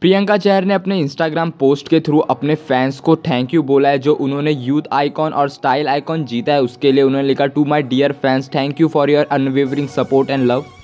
प्रियंका चहर ने अपने Instagram post के थ्रू अपने फैंस को थैंक यू बोला है जो उन्होंने यूथ आइकॉन और स्टाइल आइकॉन जीता है उसके लिए उन्होंने लिखा to my dear fans thank you for your unwavering support and love